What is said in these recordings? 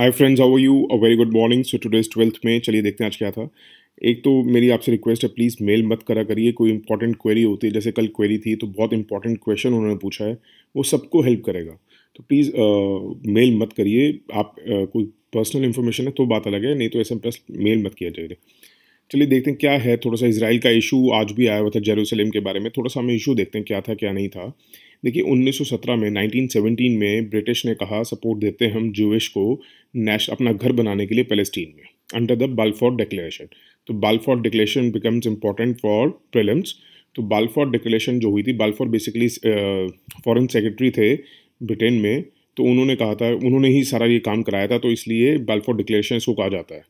I friends how you a very good morning so today's twelfth में चलिए देखते हैं आज क्या था एक तो मेरी आपसे रिक्वेस्ट है प्लीज़ मेल मत करा करिए कोई इंपॉर्टेंट क्वेरी होती है जैसे कल क्वेरी थी तो बहुत इंपॉर्टेंट क्वेश्चन उन्होंने पूछा है वो सबको हेल्प करेगा तो प्लीज़ मेल मत करिए आप uh, कोई पर्सनल इन्फॉर्मेशन है तो बात अलग है नहीं तो ऐसे प्लस मेल मत किया जाए चलिए देखते हैं क्या है थोड़ा सा इसराइल का इशू आज भी आया हुआ था जेरूसलम के बारे में थोड़ा सा हमें इशू देखते हैं क्या था क्या नहीं था देखिए 1917 में 1917 में ब्रिटिश ने कहा सपोर्ट देते हम जूश को नेश अपना घर बनाने के लिए पैलेस्टीन में अंडर द बालफोर डिक्लेरेशन तो Balfour declaration becomes important for prelims तो बालफोर डिक्लेरेशन जो हुई थी बालफोर बेसिकली फॉरेन सेक्रेटरी थे ब्रिटेन में तो उन्होंने कहा था उन्होंने ही सारा ये काम कराया था तो इसलिए बालफोर डिक्लेरेशन इसको कहा जाता है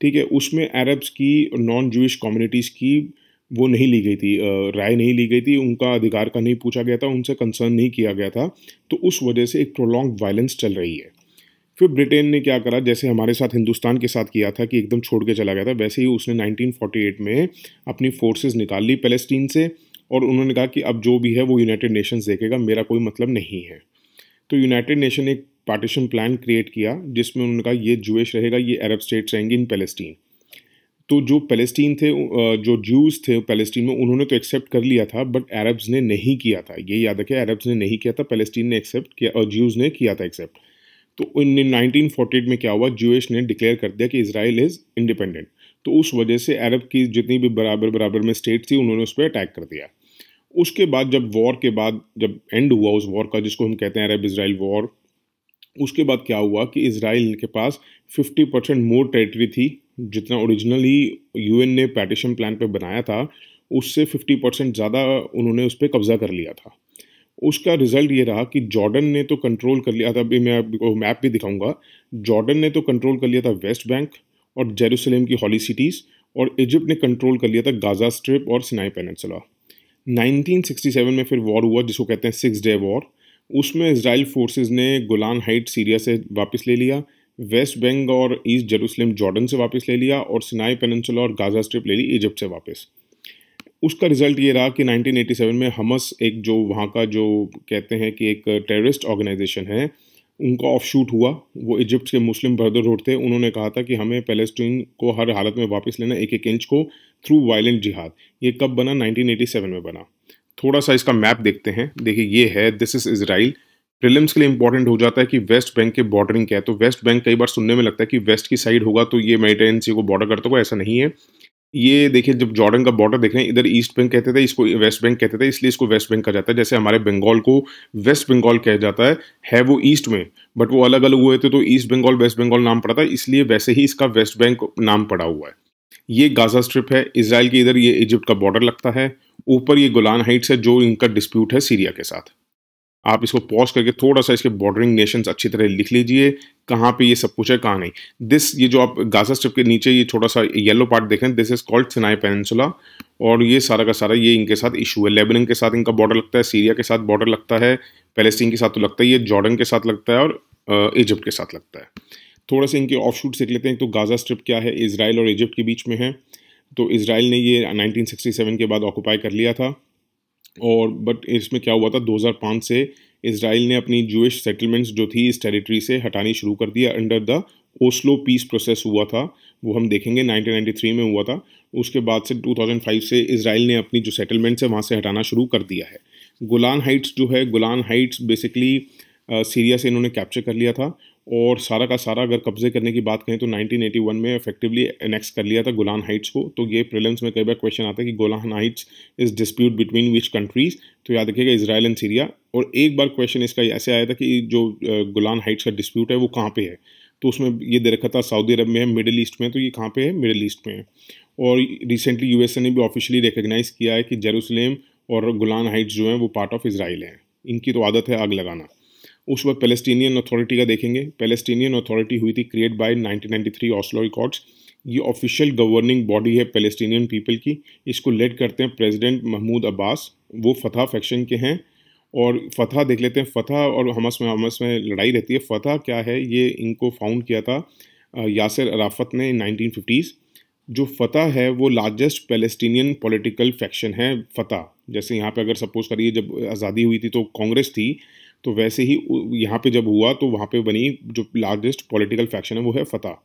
ठीक है उसमें अरब्स की नॉन जूश कम्युनिटीज़ की वो नहीं ली गई थी राय नहीं ली गई थी उनका अधिकार का नहीं पूछा गया था उनसे कंसर्न नहीं किया गया था तो उस वजह से एक प्रोलॉन्ग वायलेंस चल रही है फिर ब्रिटेन ने क्या करा जैसे हमारे साथ हिंदुस्तान के साथ किया था कि एकदम छोड़ के चला गया था वैसे ही उसने 1948 में अपनी फोर्सेस निकाल ली पेलेस्टीन से और उन्होंने कहा कि अब जो भी है वो यूनाइटेड नेशंस देखेगा मेरा कोई मतलब नहीं है तो यूनाइटेड नेशन एक पार्टीशन प्लान क्रिएट किया जिसमें उन्होंने कहा ये जुएश रहेगा ये अरब स्टेट्स रहेंगे इन पेलेस्टीन तो जो पैलेस्टीन थे जो ज्यूज़ थे पैलेस्टीन में उन्होंने तो एक्सेप्ट कर लिया था बट अरब्स ने नहीं किया था ये याद रखें अरब्स ने नहीं किया था पैलेस्टीन ने एक्सेप्ट किया और ज्यूज़ ने किया था एक्सेप्ट तो इन 1948 में क्या हुआ ज्यूश ने डिक्लेयर कर दिया कि इसराइल इज़ इंडिपेंडेंट तो उस वजह से अरब की जितनी भी बराबर बराबर में स्टेट थी उन्होंने उस पर अटैक कर दिया उसके बाद जब वॉर के बाद जब एंड हुआ उस वॉर का जिसको हम कहते हैं अरब इसराइल वॉर उसके बाद क्या हुआ कि इसराइल के पास 50 परसेंट मोर टेरिटरी थी जितना ओरिजिनली यूएन ने पैटिशन प्लान पे बनाया था उससे 50 परसेंट ज़्यादा उन्होंने उस पर कब्ज़ा कर लिया था उसका रिजल्ट ये रहा कि जॉर्डन ने तो कंट्रोल कर लिया था अभी मैं आपको मैप भी दिखाऊंगा जॉर्डन ने तो कंट्रोल कर लिया था वेस्ट बैंक और जेरूसलम की हॉली सिटीज़ और इजिप्ट ने कंट्रोल कर लिया था गाज़ा स्ट्रिप और सिनाई पेनसला 1967 में फिर वॉर हुआ जिसको कहते हैं सिक्स डे वॉर उसमें इसराइल फोर्सेस ने गुलान हाइट सीरिया से वापस ले लिया वेस्ट बैंक और ईस्ट जेरूसलम जॉर्डन से वापस ले लिया और सिनाई पेनसुला और गाज़ा स्ट्रिप ले ली इजिप्ट से वापस उसका रिज़ल्ट ये रहा कि 1987 में हमस एक जो वहाँ का जो कहते हैं कि एक टेररिस्ट ऑर्गेनाइजेशन है उनका ऑफ शूट हुआ वो इजिप्ट के मुस्लिम ब्रदर रोड थे उन्होंने कहा था कि हमें पैलेस्टीन को हर हालत में वापस लेना एक एक इंच को थ्रू वायलेंट जिहाद ये कब बना 1987 में बना थोड़ा सा इसका मैप देखते हैं देखिए ये है दिस इज़ इज़राइल प्रिलिम्स के लिए इंपॉर्टेंट हो जाता है कि वेस्ट बैंक के बॉर्डरिंग क्या है तो वेस्ट बैंक कई बार सुनने में लगता है कि वेस्ट की साइड होगा तो ये मेडिटेन सी को बॉर्डर करता होगा ऐसा नहीं है ये देखिए जब जॉर्डन का बॉर्डर देख रहे हैं इधर ईस्ट बैंक कहते थे इसको वेस्ट बैंक कहते थे इसलिए इसको वेस्ट बैंक कहा जाता है जैसे हमारे बंगाल को वेस्ट बंगाल कहा जाता है है वो ईस्ट में बट वो अलग अलग हुए थे तो ईस्ट बंगाल वेस्ट बंगाल नाम पड़ा था इसलिए वैसे ही इसका वेस्ट बैंक नाम पड़ा हुआ है ये गाजा स्ट्रिप है इसराइल के इधर ये इजिप्ट का बॉर्डर लगता है ऊपर ये गुलान हाइट्स है जो इनका डिस्प्यूट है सीरिया के साथ आप इसको पॉज करके थोड़ा सा इसके बॉर्डरिंग नेशंस अच्छी तरह लिख लीजिए कहाँ पे ये सब कुछ है कहाँ नहीं दिस ये जो आप गाजा स्ट्रिप के नीचे ये छोटा सा येलो पार्ट देखें this is called Sinai peninsula और ये सारा का सारा ये इनके साथ इशू है लेबनन के साथ इनका बॉर्डर लगता है सीरिया के साथ बॉर्डर लगता है पैलेस्टीन के साथ तो लगता है ये जॉर्डन के साथ लगता है और इजिप्ट के साथ लगता है थोड़ा सा इनके ऑफ शूट सीख लेते हैं तो गाजा स्ट्रिप क्या है इसराइल और इजिप्ट के बीच में है तो इसराइल ने ये नाइनटीन के बाद ऑक्यूपाई कर लिया था और बट इसमें क्या हुआ था 2005 से इसराइल ने अपनी जूश सेटलमेंट्स जो थी इस टेरिटरी से हटानी शुरू कर दिया under the Oslo peace process हुआ था वो हम देखेंगे 1993 में हुआ था उसके बाद से 2005 से इसराइल ने अपनी जो सेटलमेंट्स है वहाँ से हटाना शुरू कर दिया है गुलान हाइट्स जो है गुलान हाइट्स बेसिकली सीरिया से इन्होंने कैप्चर कर लिया था और सारा का सारा अगर कब्जे करने की बात करें तो 1981 में इफेक्टिवली एनेक्स कर लिया था गुलान हाइट्स को तो ये प्रेलेंस में कई बार क्वेश्चन आता है कि Golan heights is dispute between which countries तो याद रखिएगा इसराइल एंड सीरिया और एक बार क्वेश्चन इसका ऐसे आया था कि जो गुलान हाइट्स का डिस्प्यूट है वो कहाँ पर है तो उसमें ये दे रखा था सऊदी अरब में है मिडिल ईस्ट में तो ये कहाँ पर है मिडिल ईस्ट में है और रिसेंटली यू ने भी ऑफिशियली रिकोगनाइज़ किया है कि जेरूसलेम और गुलान हाइट्स जो हैं वो पार्ट ऑफ इसराइल हैं इनकी तो आदत है आग लगाना उस वक्त पेलेस्टीनियन अथॉरिटी का देखेंगे पेलेस्टीनियन अथॉरिटी हुई थी क्रिएट बाय 1993 ऑस्लो रिकॉर्ड्स ये ऑफिशियल गवर्निंग बॉडी है पेलेस्टीनियन पीपल की इसको लेड करते हैं प्रेसिडेंट महमूद अब्बास वो फतह फैक्शन के हैं और फतह देख लेते हैं फतह और हमस में हमस में लड़ाई रहती है फतह क्या है ये इनको फाउंड किया था यासर अराफत ने नाइनटीन फिफ्टीज़ जो फतह है वो लार्जेस्ट पेलेस्टीनियन पॉलिटिकल फैक्शन है फतह जैसे यहाँ पे अगर सपोज करिए जब आज़ादी हुई थी तो कांग्रेस थी तो वैसे ही यहाँ पे जब हुआ तो वहाँ पे बनी जो लार्जेस्ट पॉलिटिकल फैक्शन है वो है फतह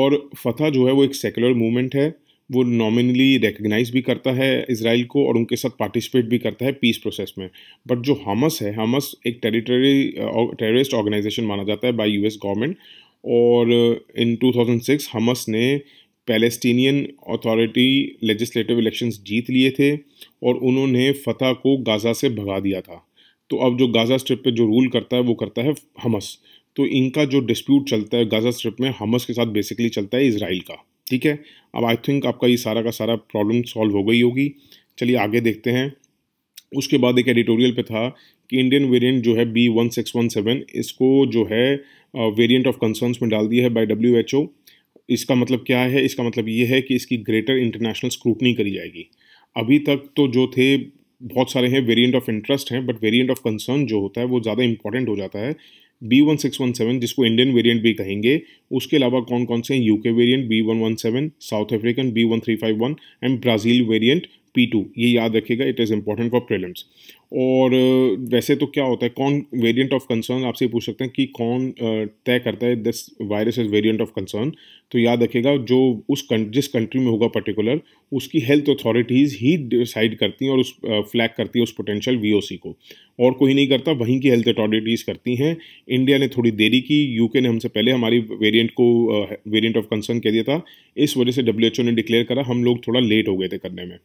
और फतह जो है वो एक सेकुलर मूवमेंट है वो नॉमिनली रिकग्नाइज भी करता है इसराइल को और उनके साथ पार्टिसिपेट भी करता है पीस प्रोसेस में बट जो हमस है हमस एक टेरिटरी टेररिस्ट ऑर्गेनाइजेशन माना जाता है बाय यूएस गवर्नमेंट और इन 2006 हमस ने पैलेस्टीनियन अथॉरिटी लेजिस्लेटिव इलेक्शंस जीत लिए थे और उन्होंने फतह को गाज़ा से भगा दिया था तो अब जो गाज़ा स्ट्रिप पे जो रूल करता है वो करता है हमस तो इनका जो डिस्प्यूट चलता है गाज़ा स्ट्रिप में हमस के साथ बेसिकली चलता है इसराइल का ठीक है अब आई थिंक आपका ये सारा का सारा प्रॉब्लम सॉल्व हो गई होगी चलिए आगे देखते हैं उसके बाद एक एडिटोरियल पे था कि इंडियन वेरिएंट जो है B one six one seven इसको जो है वेरिएंट ऑफ कंसर्न्स में डाल दिया है बाय डब्ल्यू एच ओ इसका मतलब क्या है इसका मतलब ये है कि इसकी ग्रेटर इंटरनेशनल स्क्रूटनी करी जाएगी अभी तक तो जो थे बहुत सारे हैं वेरिएंट ऑफ इंटरेस्ट हैं बट वेरिएंट ऑफ कंसर्न जो होता है वो ज़्यादा इंपॉर्टेंट हो जाता है B one six one seven जिसको इंडियन वेरिएंट भी कहेंगे उसके अलावा कौन कौन से हैं UK variant B one one seven South African B one three five one and Brazil variant P two ये याद रखिएगा it is important for prelims और वैसे तो क्या होता है कौन वेरिएंट ऑफ कंसर्न आपसे ये पूछ सकते हैं कि कौन तय करता है this virus is variant of concern तो याद रखेगा जो उस जिस कंट्री में होगा पर्टिकुलर उसकी हेल्थ अथॉरिटीज़ ही डिसाइड करती हैं और उस फ्लैग करती है उस पोटेंशियल वीओसी को और कोई नहीं करता वहीं की हेल्थ अथॉरिटीज़ करती हैं इंडिया ने थोड़ी देरी की यूके ने हमसे पहले हमारी वेरिएंट को वेरिएंट ऑफ कंसर्न कह दिया था इस वजह से डब्ल्यू ने डिक्लेयर करा हम लोग थोड़ा लेट हो गए थे करने में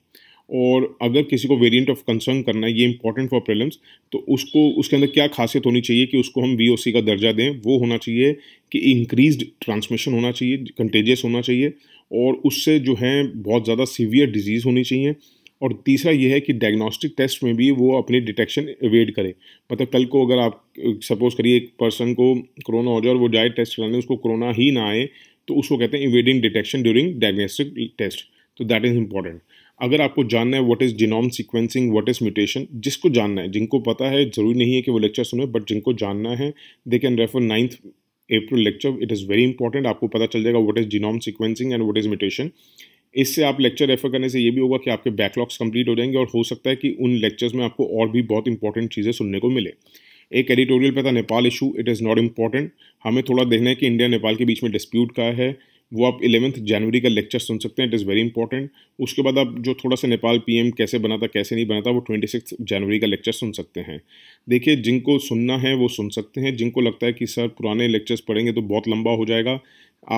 और अगर किसी को वेरिएंट ऑफ कंसर्न करना है ये इंपॉर्टेंट फॉर प्रेलम्स तो उसको उसके अंदर क्या खासियत होनी चाहिए कि उसको हम वी का दर्जा दें वो होना चाहिए कि इंक्रीज ट्रांसमिशन होना चाहिए कंटेजियस होना चाहिए और उससे जो है बहुत ज़्यादा सीवियर डिजीज़ होनी चाहिए और तीसरा यह है कि डायग्नोस्टिक टेस्ट में भी वो अपनी डिटेक्शन एवेड करे मतलब कल को अगर आप सपोज करिए एक पर्सन को कोरोना हो जाए और वो जाए टेस्ट कराने उसको कोरोना ही ना आए तो उसको कहते हैं evading detection during diagnostic test तो दैट इज़ इम्पॉर्टेंट अगर आपको जानना है what is genome sequencing what is mutation जिसको जानना है जिनको पता है ज़रूरी नहीं है कि वो लेक्चर सुने बट जिनको जानना है they can refer ninth April lecture it is very important आपको पता चल जाएगा what is genome sequencing and what is mutation इससे आप लेक्चर रेफर करने से ये भी होगा कि आपके बैकलॉग्स कंप्लीट हो जाएंगे और हो सकता है कि उन लेक्चर्स में आपको और भी बहुत इंपॉर्टेंट चीज़ें सुनने को मिले एक एडिटोरियल पे था Nepal issue it is not important हमें थोड़ा देखना है कि इंडिया नेपाल के बीच में डिस्प्यूट का है वो आप इलेवंथ जनवरी का लेक्चर सुन सकते हैं इट इज़ वेरी इंपॉर्टेंट उसके बाद आप जो थोड़ा सा नेपाल पीएम कैसे बना था कैसे नहीं बना था वो ट्वेंटी सिक्स जनवरी का लेक्चर सुन सकते हैं देखिए जिनको सुनना है वो सुन सकते हैं जिनको लगता है कि सर पुराने लेक्चर्स पढ़ेंगे तो बहुत लंबा हो जाएगा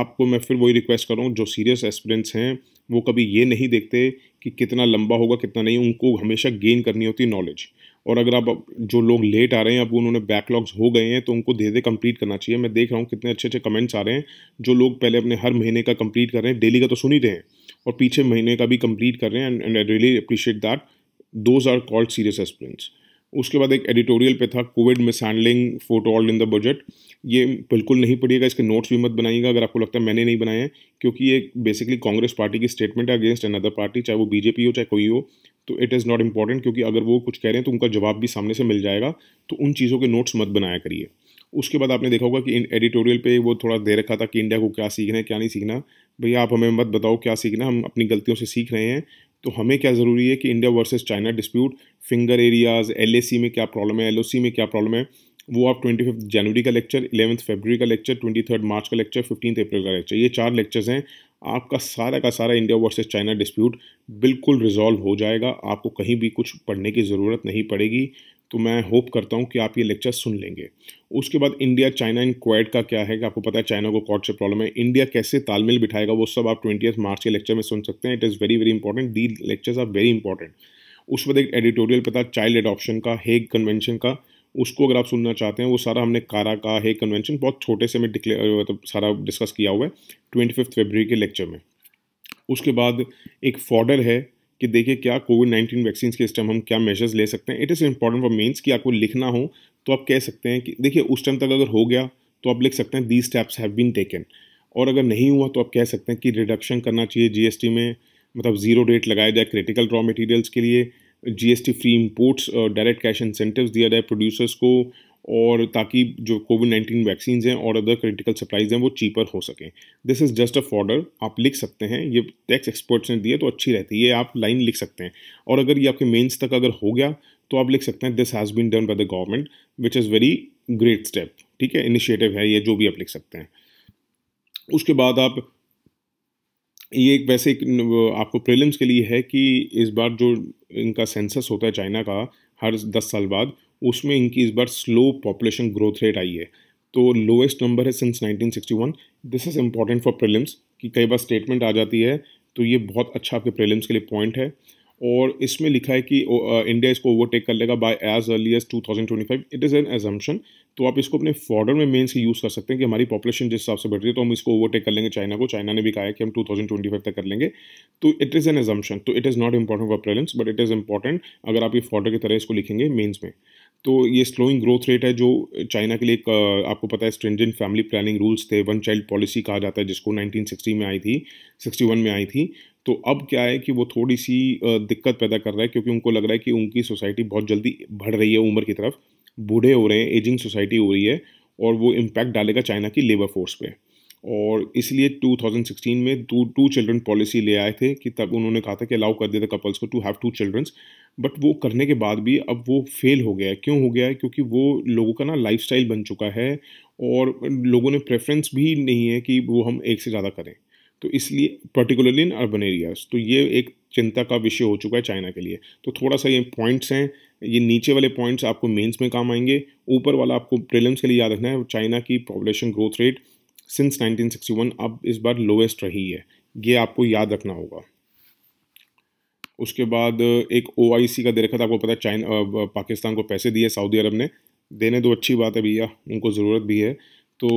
आपको मैं फिर वही रिक्वेस्ट करूँ जो सीरियस एक्सपीरियंस हैं वो कभी ये नहीं देखते कि कितना लंबा होगा कितना नहीं उनको हमेशा गेन करनी होती नॉलेज और अगर आप जो लोग लेट आ रहे हैं अब उन्होंने बैकलॉग्स हो गए हैं तो उनको धीरे धीरे कंप्लीट करना चाहिए मैं देख रहा हूँ कितने अच्छे अच्छे कमेंट्स आ रहे हैं जो लोग पहले अपने हर महीने का कंप्लीट कर रहे हैं डेली का तो सुन ही रहे हैं और पीछे महीने का भी कंप्लीट कर रहे हैं and I really appreciate that those are called serious aspirants उसके बाद एक एडिटोरियल पे था Covid mishandling photo all in the budget ये बिल्कुल नहीं पढ़िएगा इसके नोट्स भी मत बनाइएगा अगर आपको लगता है मैंने नहीं बनाए हैं क्योंकि ये बेसिकली कांग्रेस पार्टी की स्टेटमेंट है अगेंस्ट अनदर पार्टी चाहे वो बीजेपी हो चाहे कोई हो तो इट इज़ नॉट इम्पॉर्टेंट क्योंकि अगर वो कुछ कह रहे हैं तो उनका जवाब भी सामने से मिल जाएगा तो उन चीज़ों के नोट्स मत बनाया करिए उसके बाद आपने देखा होगा कि इन एडिटोरियल पे वो थोड़ा दे रखा था कि इंडिया को क्या सीखना है क्या नहीं सीखना भैया आप हमें मत बताओ क्या सीखना हम अपनी गलतियों से सीख रहे हैं तो हमें क्या ज़रूरी है कि India versus China dispute finger areas L में क्या प्रॉब्लम है एल में क्या प्रॉब्लम है वो आप ट्वेंटी फिफ्थ जनवरी का लेक्चर इलेवंथ फेबररी का लेक्चर ट्वेंटी थर्ड मार्च का लेक्चर फिफ्टींथ अप्रैल का लेक्चर ये चार लेक्चर्स हैं आपका सारा का सारा इंडिया वर्सेस चाइना डिस्प्यूट बिल्कुल रिजॉल्व हो जाएगा आपको कहीं भी कुछ पढ़ने की ज़रूरत नहीं पड़ेगी तो मैं होप करता हूँ कि आप ये लेक्चर सुन लेंगे उसके बाद इंडिया चाइना इन क्वाड का क्या है कि आपको पता है चाइना को कॉर्ट से प्रॉब्लम है इंडिया कैसे तालमेल बिठाएगा वो सब आप ट्वेंटी मार्च के लेक्चर में सुन सकते हैं it is very very important the lectures are very important उस वक्त एक एडिटोरियल पता चाइल्ड एडॉप्शन का हेग कन्वेंशन का उसको अगर आप सुनना चाहते हैं वो सारा हमने कारा का है कन्वेंशन बहुत छोटे से में डिक्लेयर मतलब सारा डिस्कस किया हुआ है ट्वेंटी फिफ्थ फेबरी के लेक्चर में उसके बाद एक फॉर्डर है कि देखिए क्या कोविड नाइन्टीन वैक्सीन के इस टाइम हम क्या मेजर्स ले सकते हैं it is important for mains कि आपको लिखना हो तो आप कह सकते हैं कि देखिए उस टाइम तक अगर हो गया तो आप लिख सकते हैं the steps have been taken और अगर नहीं हुआ तो आप कह सकते हैं कि रिडक्शन करना चाहिए जीएसटी में मतलब ज़ीरो डेट लगाया जाए क्रिटिकल रॉ मटेरियल्स के लिए GST free imports direct cash incentive दिया जाए प्रोड्यूसर्स को और ताकि जो कोविड नाइन्टीन वैक्सीन हैं और अदर क्रिटिकल सप्लाइज हैं वो चीपर हो सकें this is just a fodder आप लिख सकते हैं ये टैक्स एक्सपर्ट्स ने दिया तो अच्छी रहती है ये आप लाइन लिख सकते हैं और अगर ये आपके मेन्स तक अगर हो गया तो आप लिख सकते हैं this has been done by the government which is very great step ठीक है इनिशिएटिव है ये जो भी आप लिख सकते हैं उसके बाद आप ये एक वैसे एक आपको प्रीलिम्स के लिए है कि इस बार जो इनका सेंसस होता है चाइना का हर दस साल बाद उसमें इनकी इस बार स्लो पॉपुलेशन ग्रोथ रेट आई है तो लोएस्ट नंबर है since 1961 this is important for prelims कि कई बार स्टेटमेंट आ जाती है तो ये बहुत अच्छा आपके प्रीलिम्स के लिए पॉइंट है और इसमें लिखा है कि इंडिया इसको ओवरटेक कर लेगा by as early as two thousand twenty five it is an assumption तो आप इसको अपने फॉर्डर में मेन्स यूज़ कर सकते हैं कि हमारी पॉपुलेशन जिस हिसाब से बढ़ रही है तो हम इसको ओवरटेक कर लेंगे चाइना को चाइना ने भी कहा है कि हम टू थाउजेंड ट्वेंटी फाइव तक कर लेंगे तो इट इज़ एन एजम्पन तो it is not important for prelims but it is important अगर आप ये फॉर्डर की तरह इसको लिखेंगे मेन्स में तो ये स्लोइंग ग्रोथ रेट है जो चाइना के लिए एक आपको पता है स्ट्रिंजेंट फैमिली प्लानिंग रूल्स थे वन चाइल्ड पॉलिसी कहा जाता है जिसको 1960 में आई थी 61 में आई थी तो अब क्या है कि वो थोड़ी सी दिक्कत पैदा कर रहा है क्योंकि उनको लग रहा है कि उनकी सोसाइटी बहुत जल्दी बढ़ रही है उम्र की तरफ बूढ़े हो रहे हैं एजिंग सोसाइटी हो रही है और वो इम्पैक्ट डालेगा चाइना की लेबर फोर्स पर और इसलिए 2016 में दो टू चिल्ड्रन पॉलिसी ले आए थे कि तब उन्होंने कहा था कि अलाउ कर दिया था कपल्स को to have two childrens but वो करने के बाद भी अब वो फेल हो गया है क्यों हो गया है क्योंकि वो लोगों का ना लाइफ बन चुका है और लोगों ने प्रेफरेंस भी नहीं है कि वो हम एक से ज़्यादा करें तो इसलिए पर्टिकुलरली इन अर्बन एरियाज तो ये एक चिंता का विषय हो चुका है चाइना के लिए तो थोड़ा सा ये पॉइंट्स हैं ये नीचे वाले पॉइंट्स आपको मेंस में काम आएंगे ऊपर वाला आपको प्रिलिम्स के लिए याद रखना है चाइना की पॉपुलेशन ग्रोथ रेट सिंस 1961 अब इस बार लोएस्ट रही है ये आपको याद रखना होगा उसके बाद एक ओ का दे रखा था आपको पता है चाइना पाकिस्तान को पैसे दिए सऊदी अरब ने देने तो अच्छी बात है भैया उनको ज़रूरत भी है तो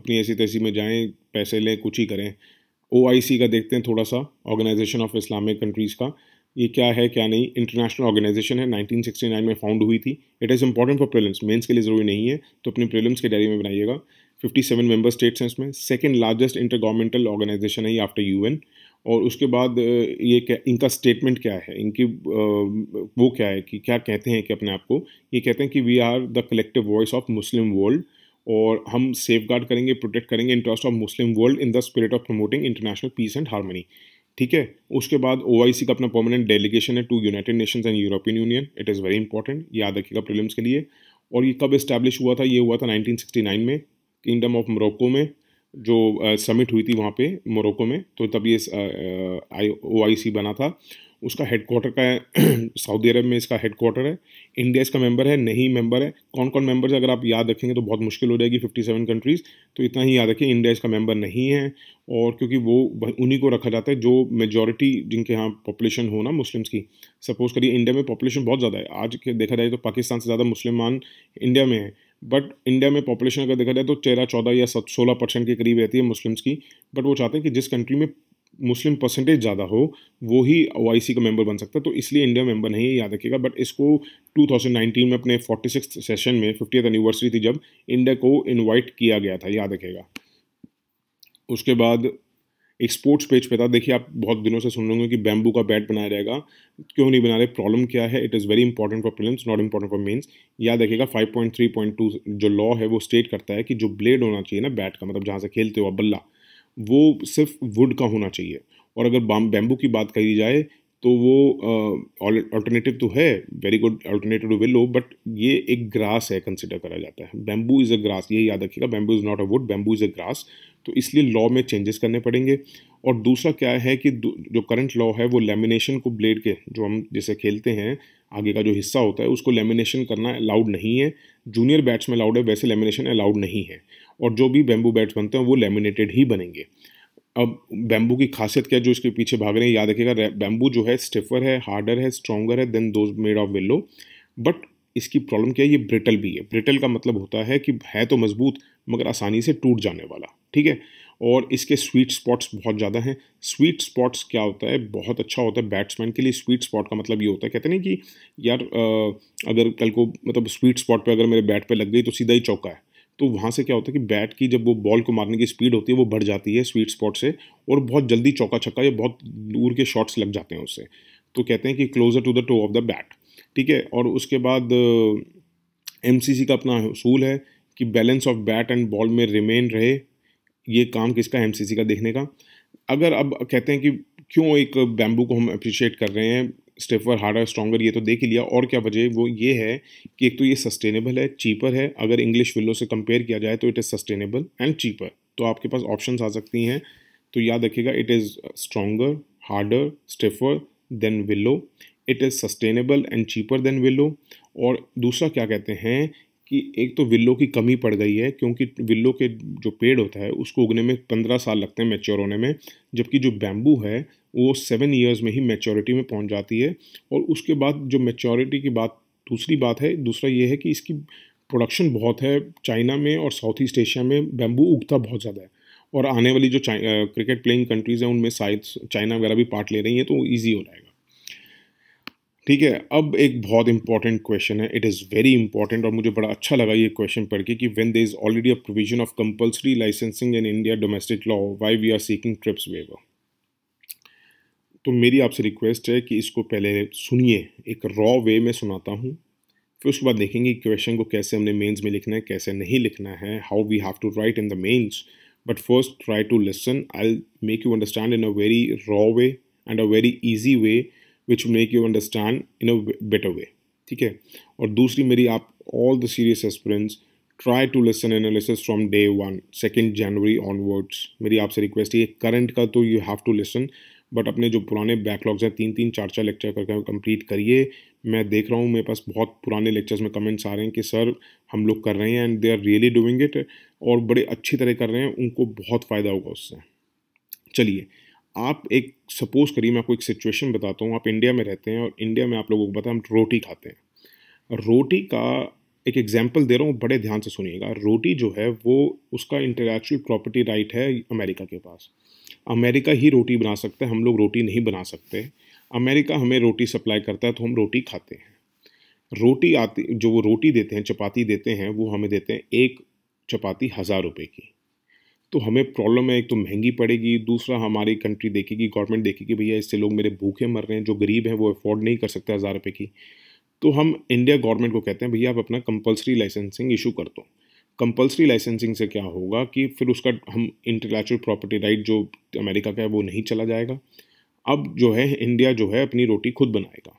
अपनी ऐसी तैसी में जाएं पैसे लें कुछ ही करें ओ का देखते हैं थोड़ा सा ऑर्गेनाइजेशन ऑफ इस्लामिक कंट्रीज़ का ये क्या है क्या नहीं इंटरनेशनल ऑर्गेनाइजेशन है 1969 में फाउंड हुई थी it is important for prelims mains के लिए ज़रूरी नहीं है तो अपनी प्रेलम्स के डायरी में बनाइएगा फिफ्टी सेवन मेम्बर स्टेट्स हैं इसमें second largest inter governmental organisation है ये आफ्टर यू और उसके बाद ये क्या इनका स्टेटमेंट क्या है इनकी वो क्या है कि क्या कहते हैं कि अपने आप को ये कहते हैं कि we are the collective voice of Muslim world और हम सेफ गार्ड करेंगे प्रोटेक्ट करेंगे interest of Muslim world in the spirit of promoting international peace and harmony ठीक है उसके बाद ओ का अपना परमानेंट डेलीगेशन है to United Nations and European Union it is very important याद रखिएगा प्रिलिम्स के लिए और ये कब इस्टेब्लिश हुआ था ये हुआ था 1969 में किंगडम ऑफ मोरक्को में जो समिट हुई थी वहाँ पे मोरक्को में तो तब ये आई ओ आई सी बना था उसका हेडकोार्टर का सऊदी अरब में इसका हेडकोार्टर है इंडिया इसका मेंबर है नहीं मेंबर है कौन कौन मेंबर्स अगर आप याद रखेंगे तो बहुत मुश्किल हो जाएगी 57 कंट्रीज़ तो इतना ही याद रखें इंडिया इसका मेंबर नहीं है और क्योंकि वो उन्हीं को रखा जाता है जो मेजॉरिटी जिनके यहाँ पॉपुलेशन हो ना मुस्लिम्स की सपोज़ करिए इंडिया में पॉपुलेशन बहुत ज़्यादा है आज देखा जाए तो पाकिस्तान से ज़्यादा मुसलमान इंडिया में है बट इंडिया में पॉपुलेशन अगर देखा जाए तो तेरह चौदह या सत सोलह परसेंट के करीब रहती है मुस्लिम्स की बट वो चाहते हैं कि जिस कंट्री में मुस्लिम परसेंटेज ज़्यादा हो वो ही ओ का मेंबर बन सकता है तो इसलिए इंडिया मेंबर नहीं है याद रखिएगा बट इसको 2019 में अपने फोर्टी सेशन में फिफ्टी एनिवर्सरी थी जब इंडिया को इन्वाइट किया गया था याद रखिएगा उसके बाद एक स्पोर्ट्स पेज पे था देखिए आप बहुत दिनों से सुन रहे होंगे कि बैम्बू का बैट बनाया जाएगा क्यों नहीं बना रहे प्रॉब्लम क्या है it is very important for prelims not important for mains याद रखिएगा 5.3.2 जो लॉ है वो स्टेट करता है कि जो ब्लेड होना चाहिए ना बैट का मतलब जहाँ से खेलते हो आप बल्ला वो सिर्फ वुड का होना चाहिए और अगर बैम्बू की बात करी जाए तो वो ऑल्टरनेटिव तो है very good alternative to willow but ये एक ग्रास है कंसिडर करा जाता है बैम्बू इज़ अ ग्रास ये याद रखिएगा bamboo is not a wood bamboo is a grass तो इसलिए लॉ में चेंजेस करने पड़ेंगे और दूसरा क्या है कि जो करंट लॉ है वो लेमिनेशन को ब्लेड के जो हम जैसे खेलते हैं आगे का जो हिस्सा होता है उसको लेमिनेशन करना अलाउड नहीं है जूनियर बैट्स में अलाउड है वैसे लेमिनेशन अलाउड नहीं है और जो भी बैम्बू बैट्स बनते हैं वो लेमिनेटेड ही बनेंगे अब बैम्बू की खासियत क्या है जो इसके पीछे भाग रहे हैं याद रखिएगा बैम्बू जो है स्टिफर है हार्डर है स्ट्रॉगर है than those made of willow but इसकी प्रॉब्लम क्या है ये ब्रिटल भी है ब्रिटल का मतलब होता है कि है तो मजबूत मगर आसानी से टूट जाने वाला ठीक है और इसके स्वीट स्पॉट्स बहुत ज़्यादा हैं स्वीट स्पॉट्स क्या होता है बहुत अच्छा होता है बैट्समैन के लिए स्वीट स्पॉट का मतलब ये होता है कहते हैं कि यार अगर कल को मतलब स्वीट स्पॉट पे अगर मेरे बैट पे लग गई तो सीधा ही चौका है तो वहाँ से क्या होता है कि बैट की जब वो बॉल को मारने की स्पीड होती है वो बढ़ जाती है स्वीट स्पॉट से और बहुत जल्दी चौका छक्का या बहुत दूर के शॉट्स लग जाते हैं उससे तो कहते हैं कि closer to the toe of the bat ठीक है और उसके बाद एम का अपना असूल है कि balance of bat and ball में रिमेन रहे ये काम किसका एम का देखने का अगर अब कहते हैं कि क्यों एक बैम्बू को हम अप्रिशिएट कर रहे हैं स्टेफर हार्डर स्ट्रॉगर ये तो देख ही लिया और क्या वजह वो ये है कि एक तो ये सस्टेनेबल है चीपर है अगर इंग्लिश विलो से कंपेयर किया जाए तो it is sustainable and cheaper तो आपके पास ऑप्शन आ सकती हैं तो याद रखिएगा it is stronger harder stiffer than willow it is sustainable and cheaper than willow और दूसरा क्या कहते हैं कि एक तो विल्लो की कमी पड़ गई है क्योंकि विल्लो के जो पेड़ होता है उसको उगने में पंद्रह साल लगते हैं मेच्योर होने में जबकि जो बैम्बू है वो सेवन ईयर्स में ही मेच्योरिटी में पहुंच जाती है और उसके बाद जो मेच्योरिटी की बात दूसरी बात है दूसरा ये है कि इसकी प्रोडक्शन बहुत है चाइना में और साउथ ईस्ट एशिया में बैम्बू उगता बहुत ज़्यादा है और आने वाली जो क्रिकेट प्लेइंग कंट्रीज़ हैं उनमें शायद चाइना वगैरह भी पार्ट ले रही हैं तो ईजी हो जाएगा ठीक है अब एक बहुत इंपॉर्टेंट क्वेश्चन है इट इज़ वेरी इंपॉर्टेंट और मुझे बड़ा अच्छा लगा ये क्वेश्चन पढ़ के कि when there is already a provision of compulsory licensing in India domestic law why we are seeking TRIPS waiver तो मेरी आपसे रिक्वेस्ट है कि इसको पहले सुनिए एक रॉ वे में सुनाता हूँ फिर उसके बाद देखेंगे क्वेश्चन को कैसे हमने मेंस में लिखना है कैसे नहीं लिखना है how we have to write in the mains but first try to listen I make you understand in a very raw way and a very easy way which make you understand in a better way ठीक है और दूसरी मेरी आप all the serious experience try to listen analysis from day one second January onwards मेरी आपसे request है current का तो you have to lesson but अपने जो पुराने बैकलॉग्स हैं तीन तीन चार चार लेक्चर करके कंप्लीट करिए मैं देख रहा हूँ मेरे पास बहुत पुराने लेक्चर्स में कमेंट्स आ रहे हैं कि सर हम लोग कर रहे हैं and they are really doing it और बड़े अच्छी तरह कर रहे हैं उनको बहुत फ़ायदा होगा उससे चलिए आप एक सपोज़ करिए मैं आपको एक सिचुएशन बताता हूँ आप इंडिया में रहते हैं और इंडिया में आप लोगों को पता हम रोटी खाते हैं रोटी का एक एग्जाम्पल दे रहा हूँ बड़े ध्यान से सुनिएगा रोटी जो है वो उसका इंटेलेक्चुअल प्रॉपर्टी राइट है अमेरिका के पास अमेरिका ही रोटी बना सकता है हम लोग रोटी नहीं बना सकते अमेरिका हमें रोटी सप्लाई करता है तो हम रोटी खाते हैं रोटी आती जो वो रोटी देते हैं चपाती देते हैं वो हमें देते हैं एक चपाती हज़ार रुपये की तो हमें प्रॉब्लम है एक तो महंगी पड़ेगी दूसरा हमारी कंट्री देखेगी गवर्नमेंट देखेगी भैया इससे लोग मेरे भूखे मर रहे हैं जो गरीब हैं वो अफोर्ड नहीं कर सकते हज़ार रुपये की तो हम इंडिया गवर्नमेंट को कहते हैं भैया आप अपना कंपलसरी लाइसेंसिंग इशू कर दो कंपलसरी लाइसेंसिंग से क्या होगा कि फिर उसका हम इंटेलेक्चुअल प्रॉपर्टी राइट जो अमेरिका का है वो नहीं चला जाएगा अब जो है इंडिया जो है अपनी रोटी खुद बनाएगा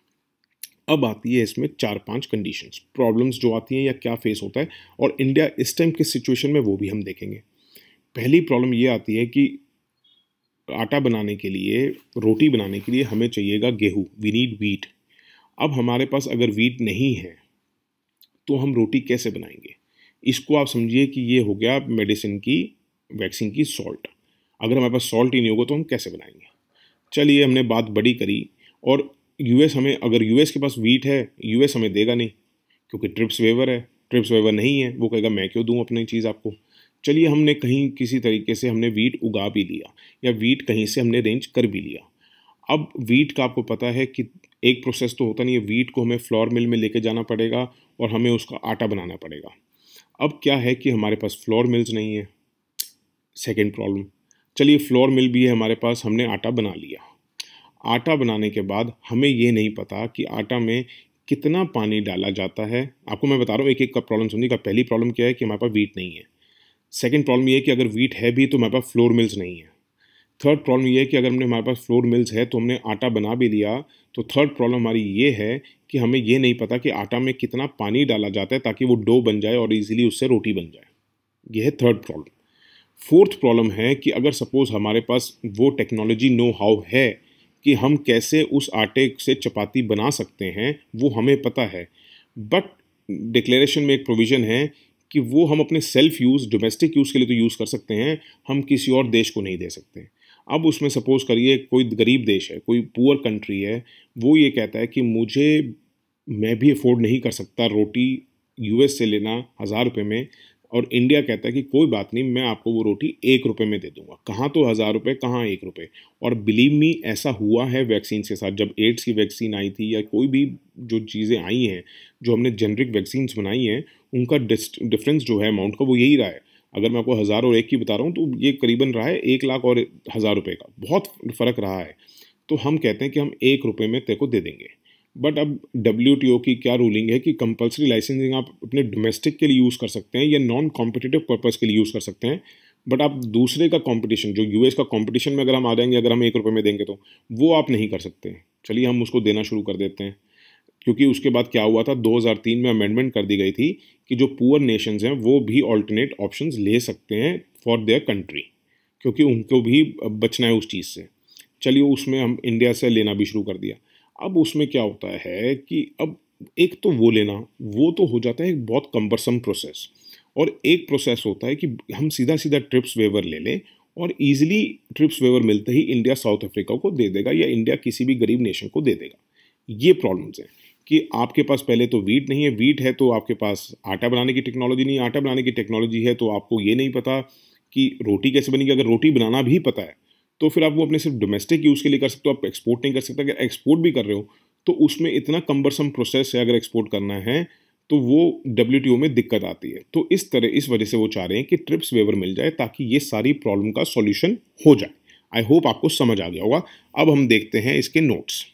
अब आती है इसमें चार पांच कंडीशंस प्रॉब्लम्स जो आती हैं या क्या फेस होता है और इंडिया इस टाइम किस सिचुएशन में वो भी हम देखेंगे पहली प्रॉब्लम ये आती है कि आटा बनाने के लिए रोटी बनाने के लिए हमें चाहिएगा गेहूँ वी नीड वीट अब हमारे पास अगर वीट नहीं है तो हम रोटी कैसे बनाएंगे इसको आप समझिए कि ये हो गया मेडिसिन की वैक्सीन की सॉल्ट अगर हमारे पास सॉल्ट ही नहीं होगा तो हम कैसे बनाएंगे चलिए हमने बात बड़ी करी और यूएस हमें अगर यूएस के पास वीट है यूएस हमें देगा नहीं क्योंकि ट्रिप्स वेवर है ट्रिप्स वेवर नहीं है वो कहेगा मैं क्यों दूँ अपनी चीज़ आपको चलिए हमने कहीं किसी तरीके से हमने वीट उगा भी लिया या वीट कहीं से हमने रेंज कर भी लिया अब वीट का आपको पता है कि एक प्रोसेस तो होता नहीं है वीट को हमें फ्लोर मिल में लेके जाना पड़ेगा और हमें उसका आटा बनाना पड़ेगा अब क्या है कि हमारे पास फ्लोर मिल्स नहीं है सेकेंड प्रॉब्लम चलिए फ्लोर मिल भी है हमारे पास हमने आटा बना लिया आटा बनाने के बाद हमें ये नहीं पता कि आटा में कितना पानी डाला जाता है आपको मैं बता रहा हूँ एक एक का प्रॉब्लम समझिएगा पहली प्रॉब्लम क्या है कि हमारे पास वीट नहीं है सेकेंड प्रॉब्लम ये है कि अगर वीट है भी तो हमारे पास फ्लोर मिल्स नहीं है थर्ड प्रॉब्लम ये है कि अगर हमने हमारे पास फ्लोर मिल्स है तो हमने आटा बना भी लिया तो थर्ड प्रॉब्लम हमारी ये है कि हमें ये नहीं पता कि आटा में कितना पानी डाला जाता है ताकि वो डो बन जाए और इजीली उससे रोटी बन जाए यह है थर्ड प्रॉब्लम फोर्थ प्रॉब्लम है कि अगर सपोज़ हमारे पास वो टेक्नोलॉजी नो हाउ है कि हम कैसे उस आटे से चपाती बना सकते हैं वो हमें पता है बट डिक्लेरेशन में एक प्रोविज़न है कि वो हम अपने सेल्फ यूज़ डोमेस्टिक यूज़ के लिए तो यूज़ कर सकते हैं हम किसी और देश को नहीं दे सकते अब उसमें सपोज़ करिए कोई गरीब देश है कोई पुअर कंट्री है वो ये कहता है कि मुझे मैं भी अफोर्ड नहीं कर सकता रोटी यूएस से लेना हज़ार रुपये में और इंडिया कहता है कि कोई बात नहीं मैं आपको वो रोटी एक रुपये में दे दूंगा कहाँ तो हज़ार रुपये कहाँ एक रुपये और बिलीव मी ऐसा हुआ है वैक्सीन के साथ जब एड्स की वैक्सीन आई थी या कोई भी जो चीज़ें आई हैं जो हमने जेनरिक वैक्सीन्स बनाई हैं उनका डिफरेंस जो है अमाउंट का वो यही रहा है अगर मैं आपको हज़ार और एक की बता रहा हूँ तो ये करीबन रहा है एक लाख और हज़ार रुपये का बहुत फ़र्क रहा है तो हम कहते हैं कि हम एक रुपये में तेरे को दे देंगे बट अब डब्ल्यू की क्या रूलिंग है कि कंपलसरी लाइसेंसिंग आप अपने डोमेस्टिक के लिए यूज़ कर सकते हैं या नॉन कॉम्पिटिटिव पर्पज़ के लिए यूज़ कर सकते हैं बट आप दूसरे का कंपटीशन जो यूएस का कंपटीशन में अगर हम आ जाएंगे अगर हम एक रुपये में देंगे तो वो आप नहीं कर सकते चलिए हम उसको देना शुरू कर देते हैं क्योंकि उसके बाद क्या हुआ था 2003 में अमेंडमेंट कर दी गई थी कि जो पुअर नेशंस हैं वो भी ऑल्टरनेट ऑप्शंस ले सकते हैं फॉर देयर कंट्री क्योंकि उनको भी बचना है उस चीज़ से चलिए उसमें हम इंडिया से लेना भी शुरू कर दिया अब उसमें क्या होता है कि अब एक तो वो लेना वो तो हो जाता है एक बहुत कम्बरसम प्रोसेस और एक प्रोसेस होता है कि हम सीधा सीधा ट्रिप्स वेवर ले लें और ईजिली ट्रिप्स वेवर मिलते ही इंडिया साउथ अफ्रीका को दे देगा या इंडिया किसी भी गरीब नेशन को दे देगा ये प्रॉब्लम्स हैं कि आपके पास पहले तो वीट नहीं है वीट है तो आपके पास आटा बनाने की टेक्नोलॉजी नहीं आटा बनाने की टेक्नोलॉजी है तो आपको ये नहीं पता कि रोटी कैसे बनेगी अगर रोटी बनाना भी पता है तो फिर आप वो अपने सिर्फ डोमेस्टिक यूज़ के लिए कर सकते हो आप एक्सपोर्ट नहीं कर सकते अगर एक्सपोर्ट भी कर रहे हो तो उसमें इतना कम्बरसम प्रोसेस है अगर एक्सपोर्ट करना है तो वो डब्ल्यू में दिक्कत आती है तो इस तरह इस वजह से वो चाह रहे हैं कि ट्रिप्स वेवर मिल जाए ताकि ये सारी प्रॉब्लम का सॉल्यूशन हो जाए आई होप आपको समझ आ गया होगा अब हम देखते हैं इसके नोट्स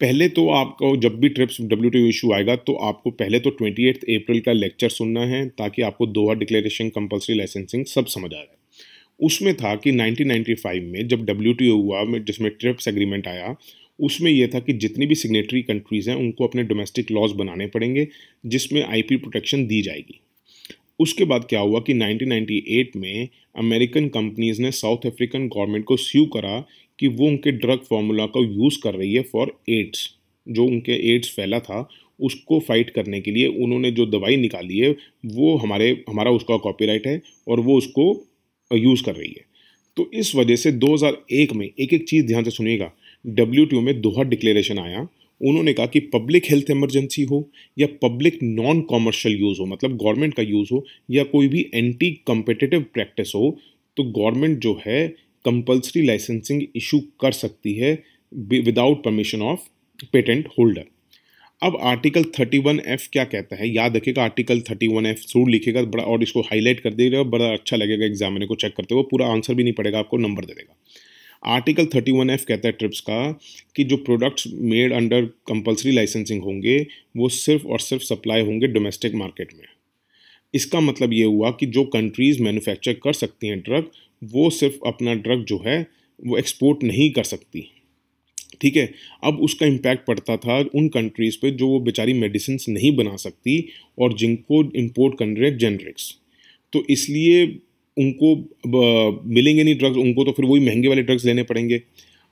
पहले तो आपको जब भी ट्रिप्स डब्ल्यू टी इशू आएगा तो आपको पहले तो ट्वेंटी एट्थ अप्रैल का लेक्चर सुनना है ताकि आपको दोहा डिक्लेरेशन कंपलसरी लाइसेंसिंग सब समझ आ जाए उसमें था कि 1995 में जब डब्ल्यू टी हुआ जिसमें ट्रिप्स एग्रीमेंट आया उसमें यह था कि जितनी भी सिग्नेटरी कंट्रीज़ हैं उनको अपने डोमेस्टिक लॉज बनाने पड़ेंगे जिसमें आई प्रोटेक्शन दी जाएगी उसके बाद क्या हुआ कि 1998 में अमेरिकन कंपनीज़ ने साउथ अफ्रीकन गवर्नमेंट को स्यू करा कि वो उनके ड्रग फार्मूला का यूज़ कर रही है फॉर एड्स जो उनके एड्स फैला था उसको फाइट करने के लिए उन्होंने जो दवाई निकाली है वो हमारे हमारा उसका कॉपीराइट है और वो उसको यूज़ कर रही है तो इस वजह से 2001 में एक एक चीज़ ध्यान से सुनिएगा डब्ल्यू में दोहा डिक्लेरेशन आया उन्होंने कहा कि पब्लिक हेल्थ इमरजेंसी हो या पब्लिक नॉन कॉमर्शियल यूज़ हो मतलब गवर्नमेंट का यूज़ हो या कोई भी एंटी कम्पिटिटिव प्रैक्टिस हो तो गवर्नमेंट जो है कंपल्सरी लाइसेंसिंग इशू कर सकती है without permission of patent holder अब आर्टिकल थर्टी वन एफ क्या कहता है याद रखेगा आर्टिकल थर्टी वन एफ जरूर लिखेगा बड़ा और इसको हाईलाइट कर देगा बड़ा अच्छा लगेगा एग्जामिनर को चेक करते हुए पूरा आंसर भी नहीं पड़ेगा आपको नंबर दे देगा आर्टिकल थर्टी वन एफ कहता है ट्रिप्स का कि जो products made under compulsory licensing होंगे वो सिर्फ और सिर्फ सप्लाई होंगे डोमेस्टिक मार्केट में इसका मतलब ये हुआ कि जो कंट्रीज़ मैन्युफैक्चर कर सकती हैं ड्रग वो सिर्फ अपना ड्रग जो है वो एक्सपोर्ट नहीं कर सकती ठीक है अब उसका इम्पैक्ट पड़ता था उन कंट्रीज़ पे जो वो बेचारी मेडिसिन नहीं बना सकती और जिनको इम्पोर्ट कर रहे जेनरिक्स तो इसलिए उनको मिलेंगे नहीं ड्रग्स उनको तो फिर वही महंगे वाले ड्रग्स लेने पड़ेंगे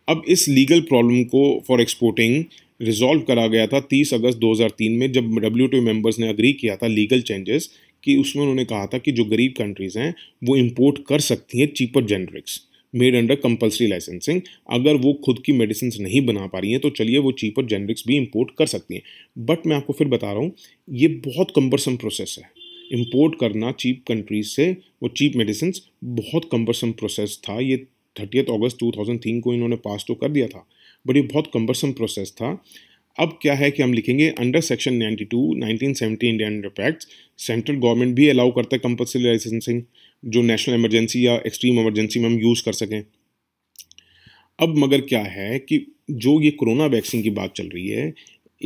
अब इस लीगल प्रॉब्लम को फॉर एक्सपोर्टिंग रिजॉल्व करा गया था 30 अगस्त 2003 में जब डब्ल्यू टी मेम्बर्स ने अग्री किया था लीगल चेंजेस कि उसमें उन्होंने कहा था कि जो गरीब कंट्रीज़ हैं वो इम्पोर्ट कर सकती हैं cheaper generics made under compulsory licensing अगर वो खुद की मेडिसिन नहीं बना पा रही हैं तो चलिए वो चीपर जेनरिक्स भी इम्पोर्ट कर सकती हैं बट मैं आपको फिर बता रहा हूँ ये बहुत कम्बरसम प्रोसेस है इम्पोर्ट करना चीप कंट्रीज से वो चीप मेडिसिन बहुत कम्बरसम प्रोसेस था ये थर्टीथ अगस्त 2003 को इन्होंने पास तो कर दिया था बट ये बहुत कंबरसम प्रोसेस था अब क्या है कि हम लिखेंगे under section 92 1970 Indian act central government भी अलाउ करता है कंपल्सरी लाइसेंसिंग जो नेशनल इमरजेंसी या एक्सट्रीम इमरजेंसी में हम यूज़ कर सकें अब मगर क्या है कि जो ये कोरोना वैक्सीन की बात चल रही है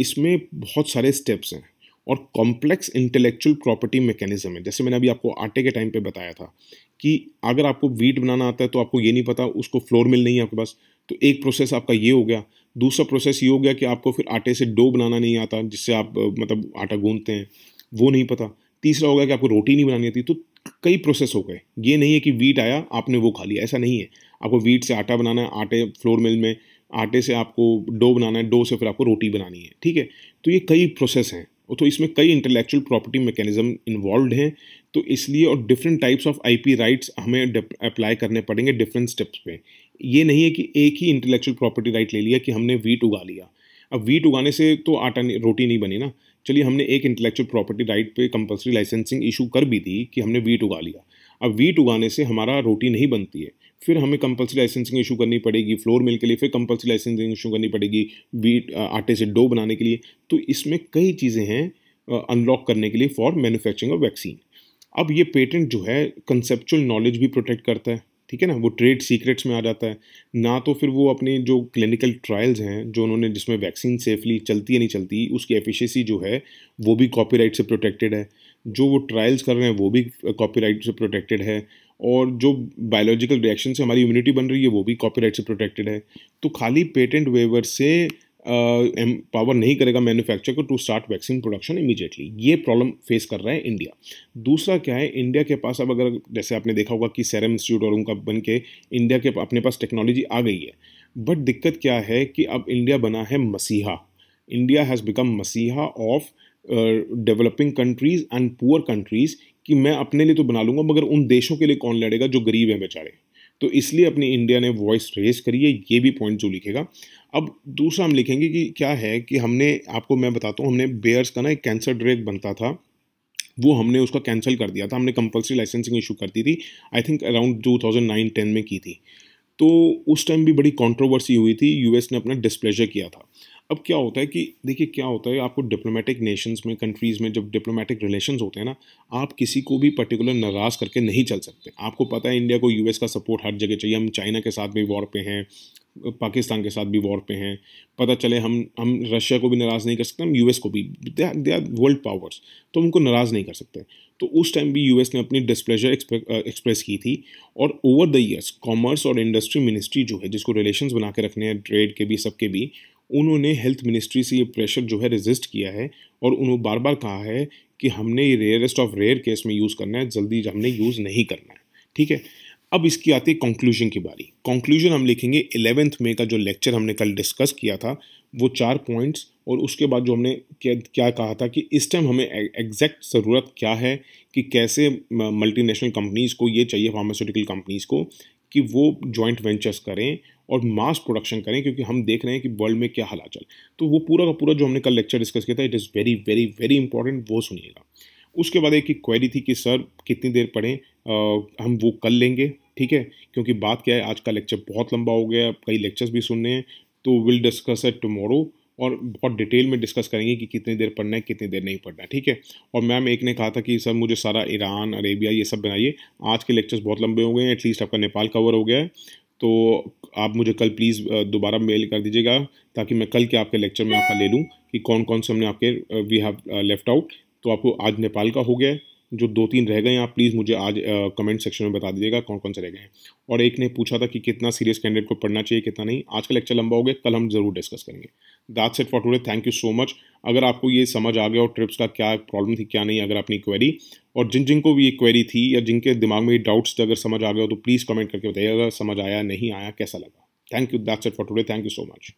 इसमें बहुत सारे स्टेप्स हैं और कॉम्प्लेक्स इंटेलेक्चुअल प्रॉपर्टी मैकेनिज्म है जैसे मैंने अभी आपको आटे के टाइम पे बताया था कि अगर आपको वीट बनाना आता है तो आपको ये नहीं पता उसको फ्लोर मिल नहीं है आपके पास तो एक प्रोसेस आपका ये हो गया दूसरा प्रोसेस ये हो गया कि आपको फिर आटे से डो बनाना नहीं आता जिससे आप मतलब आटा गूंदते हैं वो नहीं पता तीसरा हो गया कि आपको रोटी नहीं बनानी आती तो कई प्रोसेस हो गए ये नहीं है कि वीट आया आपने वो खा लिया ऐसा नहीं है आपको वीट से आटा बनाना है आटे फ्लोर मिल में आटे से आपको डो बनाना है डो से फिर आपको रोटी बनानी है ठीक है तो ये कई प्रोसेस हैं तो इसमें कई इंटेलेक्चुअल प्रॉपर्टी मैकेनिज्म इन्वॉल्व हैं तो इसलिए और different types of IP rights हमें अप्लाई करने पड़ेंगे डिफरेंट स्टेप्स पे ये नहीं है कि एक ही इंटेलेक्चुअल प्रॉपर्टी राइट ले लिया कि हमने वीट उगा लिया अब वीट उगाने से तो आटा नहीं रोटी नहीं बनी ना चलिए हमने एक इंटेलेक्चुअल प्रॉपर्टी राइट पे कंपलसरी लाइसेंसिंग इशू कर भी दी कि हमने वीट उगा लिया अब वीट उगाने से हमारा रोटी नहीं बनती है फिर हमें कंपलसरी लाइसेंसिंग इशू करनी पड़ेगी फ्लोर मिल के लिए फिर कंपलसरी लाइसेंसिंग इशू करनी पड़ेगी वीट आटे से डो बनाने के लिए तो इसमें कई चीज़ें हैं अनलॉक करने के लिए फॉर मैन्युफैक्चरिंग ऑफ वैक्सीन अब ये पेटेंट जो है कंसेप्चुअल नॉलेज भी प्रोटेक्ट करता है ठीक है ना वो ट्रेड सीक्रेट्स में आ जाता है ना तो फिर वो अपने जो क्लिनिकल ट्रायल्स हैं जो उन्होंने जिसमें वैक्सीन सेफली चलती या नहीं चलती उसकी एफिशिएंसी जो है वो भी कॉपीराइट से प्रोटेक्टेड है जो वो ट्रायल्स कर रहे हैं वो भी कॉपीराइट से प्रोटेक्टेड है और जो बायोलॉजिकल रिएक्शन से हमारी इम्यूनिटी बन रही है वो भी कॉपीराइट से प्रोटेक्टेड है तो खाली पेटेंट वेवर से पावर नहीं करेगा मैन्युफैक्चर को to start vaccine production immediately ये प्रॉब्लम फेस कर रहा है इंडिया दूसरा क्या है इंडिया के पास अब अगर जैसे आपने देखा होगा कि सैरम इंस्टीट्यूट और उनका बन के इंडिया के अपने पास टेक्नोलॉजी आ गई है बट दिक्कत क्या है कि अब इंडिया बना है मसीहा इंडिया हैज़ बिकम मसीहा of developing countries and poor countries कि मैं अपने लिए तो बना लूँगा मगर उन देशों के लिए कौन लड़ेगा जो गरीब हैं बेचारे तो इसलिए अपनी इंडिया ने वॉइस रेज करी है ये भी पॉइंट जो लिखेगा अब दूसरा हम लिखेंगे कि क्या है कि हमने आपको मैं बताता हूँ हमने बेयर्स का ना एक कैंसर ड्रेक बनता था वो हमने उसका कैंसिल कर दिया था हमने कंपलसरी लाइसेंसिंग इशू कर दी थी I think around two thousand nine ten में की थी तो उस टाइम भी बड़ी कंट्रोवर्सी हुई थी यूएस ने अपना डिस्प्लेजर किया था अब क्या होता है कि देखिए क्या होता है आपको डिप्लोमेटिक नेशंस में कंट्रीज़ में जब डिप्लोमेटिक रिलेशंस होते हैं ना आप किसी को भी पर्टिकुलर नाराज़ करके नहीं चल सकते आपको पता है इंडिया को यूएस का सपोर्ट हर जगह चाहिए हम चाइना के साथ भी वॉर पे हैं पाकिस्तान के साथ भी वॉर पे हैं पता चले हम हम रशिया को भी नाराज़ नहीं कर सकते हम यूएस को भी दे आर वर्ल्ड पावर्स तो उनको नाराज़ नहीं कर सकते तो उस टाइम भी यूएस ने अपनी डिस्प्लेजर एक्सप्रेस की थी और ओवर द ईयर्स कॉमर्स और इंडस्ट्री मिनिस्ट्री जो है जिसको रिलेशंस बना के रखने हैं ट्रेड के भी सबके भी उन्होंने हेल्थ मिनिस्ट्री से ये प्रेशर जो है रेजिस्ट किया है और उन्होंने बार बार कहा है कि हमने ये रेयरेस्ट ऑफ रेयर केस में यूज़ करना है जल्दी हमने यूज़ नहीं करना है ठीक है अब इसकी आती है कंक्लूजन की बारी कंक्लूजन हम लिखेंगे एलेवेंथ मे का जो लेक्चर हमने कल डिस्कस किया था वो चार पॉइंट्स और उसके बाद जो हमने क्या क्या कहा था कि इस टाइम हमें एग्जैक्ट e-, ज़रूरत क्या है कि कैसे मल्टीनेशनल कंपनीज़ को ये चाहिए फार्मास्यूटिकल कंपनीज़ को कि वो जॉइंट वेंचर्स करें और मास प्रोडक्शन करें क्योंकि हम देख रहे हैं कि वर्ल्ड में क्या हालात चल तो वो पूरा का पूरा जो हमने कल लेक्चर डिस्कस किया था it is very very very important वो सुनिएगा उसके बाद एक क्वेरी थी कि सर कितनी देर पढ़ें हम वो कल लेंगे ठीक है क्योंकि बात क्या है आज का लेक्चर बहुत लंबा हो गया कई लेक्चर्स भी सुनने हैं तो विल डिस्कस एट टमोरो और बहुत डिटेल में डिस्कस करेंगे कि कितनी देर पढ़ना है कितनी देर नहीं पढ़ना है ठीक है और मैम एक ने कहा था कि सर मुझे सारा ईरान अरेबिया ये सब बनाइए आज के लेक्चर्स बहुत लंबे हो गए हैं एटलीस्ट आपका नेपाल कवर हो गया है तो आप मुझे कल प्लीज़ दोबारा मेल कर दीजिएगा ताकि मैं कल के आपके लेक्चर में आपका ले लूँ कि कौन कौन से हमने आपके वी हैव लेफ्ट आउट तो आपको आज नेपाल का हो गया जो दो तीन रह गए हैं आप प्लीज़ मुझे आज कमेंट सेक्शन में बता दीजिएगा कौन कौन से रह गए हैं और एक ने पूछा था कि कितना सीरियस कैंडिडेट को पढ़ना चाहिए कितना नहीं आज का लेक्चर लंबा हो गया कल हम जरूर डिस्कस करेंगे that's it for today thank you so much अगर आपको ये समझ आ गया और ट्रिप्स का क्या प्रॉब्लम थी क्या नहीं अगर अपनी क्वेरी और जिन जिनको भी ये क्वेरी थी या जिनके दिमाग में ये डाउट्स थे अगर समझ आ गया तो प्लीज़ कमेंट करके बताइए अगर समझ आया नहीं आया कैसा लगा thank you that's it for today thank you so much